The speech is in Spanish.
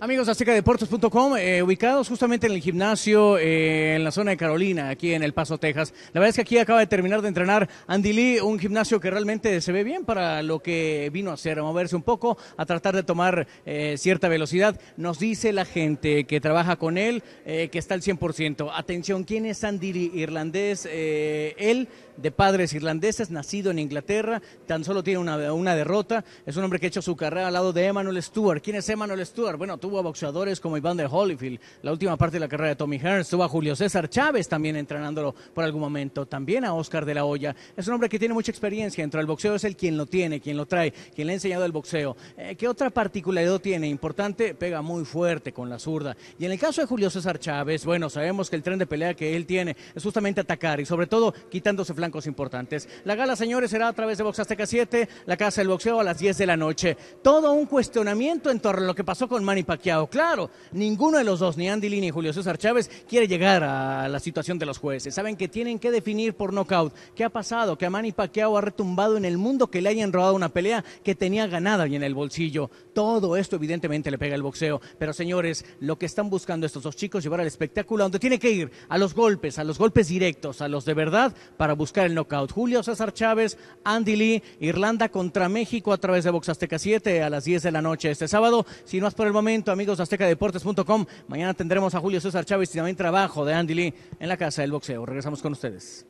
Amigos de aztecadeportes.com, eh, ubicados justamente en el gimnasio eh, en la zona de Carolina, aquí en El Paso, Texas. La verdad es que aquí acaba de terminar de entrenar Andy Lee, un gimnasio que realmente se ve bien para lo que vino a hacer, a moverse un poco, a tratar de tomar eh, cierta velocidad. Nos dice la gente que trabaja con él eh, que está al 100%. Atención, ¿quién es Andy Lee? Irlandés, él de padres irlandeses, nacido en Inglaterra, tan solo tiene una, una derrota. Es un hombre que ha hecho su carrera al lado de Emmanuel Stewart. ¿Quién es Emmanuel Stewart? Bueno, tú tuvo a boxeadores como Iván de Holyfield, la última parte de la carrera de Tommy Hearns, tuvo a Julio César Chávez también entrenándolo por algún momento, también a Oscar de la Hoya. Es un hombre que tiene mucha experiencia dentro del boxeo, es el quien lo tiene, quien lo trae, quien le ha enseñado el boxeo. Eh, ¿Qué otra particularidad tiene? Importante, pega muy fuerte con la zurda. Y en el caso de Julio César Chávez, bueno, sabemos que el tren de pelea que él tiene es justamente atacar y sobre todo quitándose flancos importantes. La gala, señores, será a través de Box Azteca 7, la Casa del Boxeo a las 10 de la noche. Todo un cuestionamiento en torno a lo que pasó con Manny Claro, ninguno de los dos, ni Andy Lee ni Julio César Chávez, quiere llegar a la situación de los jueces. Saben que tienen que definir por nocaut qué ha pasado, que a Manny Pacquiao ha retumbado en el mundo, que le hayan robado una pelea que tenía ganada y en el bolsillo. Todo esto evidentemente le pega el boxeo. Pero señores, lo que están buscando estos dos chicos, llevar al espectáculo a donde tiene que ir, a los golpes, a los golpes directos, a los de verdad, para buscar el nocaut. Julio César Chávez, Andy Lee, Irlanda contra México a través de Box Azteca 7 a las 10 de la noche este sábado. Si no es por el momento, amigos de aztecadeportes.com. Mañana tendremos a Julio César Chávez y también trabajo de Andy Lee en la Casa del Boxeo. Regresamos con ustedes.